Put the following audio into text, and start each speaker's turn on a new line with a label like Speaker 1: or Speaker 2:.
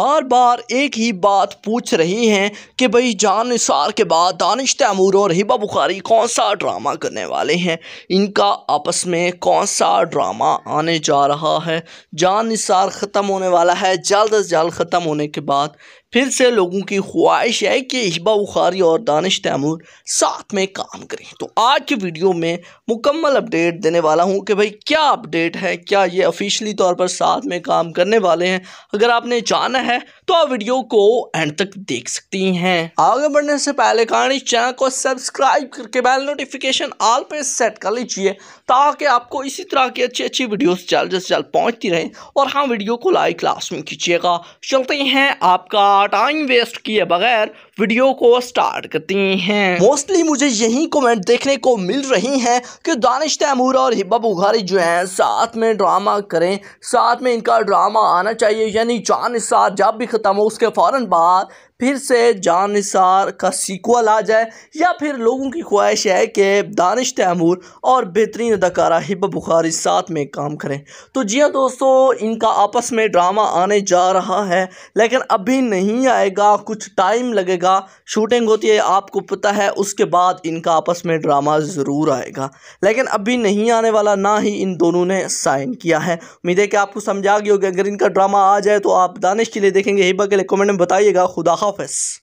Speaker 1: बार बार एक ही बात पूछ रही हैं कि भाई जान निसार के बाद दानिश तैमूर और हिबा बुखारी कौन सा ड्रामा करने वाले हैं इनका आपस में कौन सा ड्रामा आने जा रहा है जान निसार ख़त्म होने वाला है जल्द अज जल्द ख़त्म होने के बाद फिर से लोगों की ख्वाहिश है कि हिबा बुखारी और दानिश तैमूर साथ में काम करें तो आज की वीडियो में मुकम्मल अपडेट देने वाला हूं कि भाई क्या अपडेट है क्या ये ऑफिशियली तौर पर साथ में काम करने वाले हैं अगर आपने जाना है है तो आप वीडियो को एंड तक देख सकती हैं आगे बढ़ने से पहले कहानी चैनल को सब्सक्राइब करके बेल नोटिफिकेशन ऑल पे सेट कर लीजिए ताकि आपको इसी तरह की अच्छी अच्छी वीडियोस जल्द से जल्द पहुंचती रहें और हाँ वीडियो को लाइक लास्ट में कीजिएगा चलते हैं आपका टाइम वेस्ट किए बगैर वीडियो को स्टार्ट करती हैं मोस्टली मुझे यही कमेंट देखने को मिल रही हैं कि दानिश तैमूर और हिब्बा बुखारी जो हैं साथ में ड्रामा करें साथ में इनका ड्रामा आना चाहिए यानी चांद साथ जब भी ख़त्म हो उसके फ़ौर बाद फिर से जानसार का सीक्वल आ जाए या फिर लोगों की ख्वाहिश है कि दानिश तैमूर और बेहतरीन अदाकारा हिब बुखारी साथ में काम करें तो जी हाँ दोस्तों इनका आपस में ड्रामा आने जा रहा है लेकिन अभी नहीं आएगा कुछ टाइम लगेगा शूटिंग होती है आपको पता है उसके बाद इनका आपस में ड्रामा ज़रूर आएगा लेकिन अभी नहीं आने वाला ना ही इन दोनों ने साइन किया है उम्मीद है कि आपको समझा गई होगी अगर इनका ड्रामा आ जाए तो आप दानिश के लिए देखेंगे हिबा के लिए कमेंट में बताइएगा खुदा help us.